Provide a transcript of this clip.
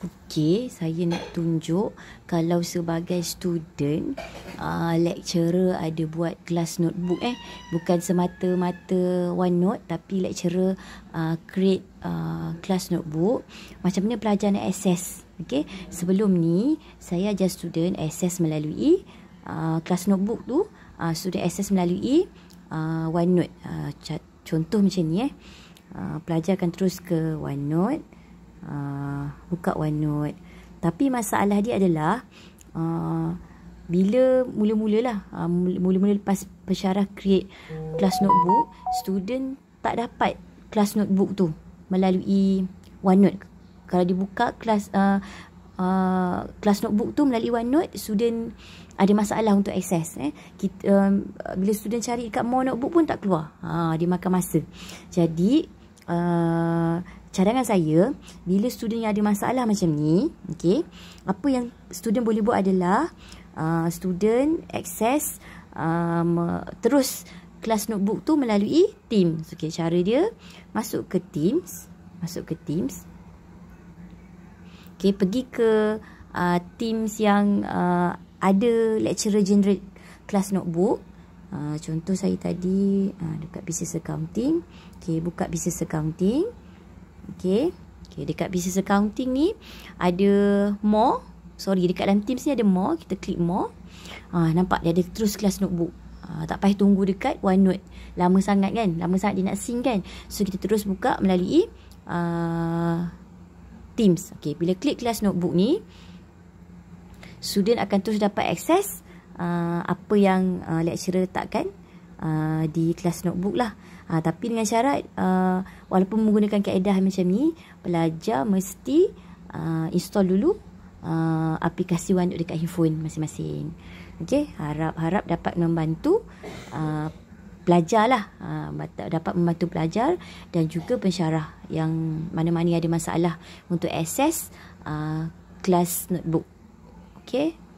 Okay, saya nak tunjuk kalau sebagai student, uh, lecturer ada buat kelas notebook eh. Bukan semata-mata one note tapi lecturer uh, create ah, kelas notebook. Macam mana pelajar nak access? Okay, sebelum ni saya ajar student access melalui kelas notebook tu. Uh, student access melalui uh, note Uh, contoh macam ni eh. Uh, pelajar akan terus ke one note. Ah, buka OneNote. Tapi masalah dia adalah uh, bila mula-mulalah lah, mula-mula lepas pensyarah create class notebook, student tak dapat class notebook tu melalui OneNote. Kalau dibuka class uh, ah, uh, kelas notebook tu melalui OneNote, student ada masalah untuk access. Eh. Kita, um, bila student cari dekat more notebook pun tak keluar. Ha, dia makan masa. Jadi, uh, cadangan saya bila student yang ada masalah macam ni okey apa yang student boleh buat adalah uh, student access um, terus kelas notebook tu melalui Teams okey cara dia masuk ke Teams masuk ke Teams okey pergi ke uh, Teams yang uh, ada lecturer generate kelas notebook Uh, contoh saya tadi uh, dekat business accounting okey buka business accounting Okay. okay. Dekat business accounting ni ada more. Sorry, dekat dalam teams ni ada more. Kita klik more. Ha, nampak dia ada terus kelas notebook. Ha, tak payah tunggu dekat OneNote. Lama sangat kan? Lama sangat dia nak sync kan? So, kita terus buka melalui uh, teams. Okay. Bila klik kelas notebook ni, student akan terus dapat akses uh, apa yang uh, lecturer letakkan Uh, di kelas notebook lah. Ha, tapi dengan syarat uh, walaupun menggunakan kaedah macam ni, pelajar mesti uh, install dulu uh, aplikasi OneNote dekat handphone masing-masing. Okay, harap-harap dapat membantu uh, pelajar lah. Ah, dapat membantu pelajar dan juga pensyarah yang mana-mana ada masalah untuk akses uh, kelas notebook. Okay.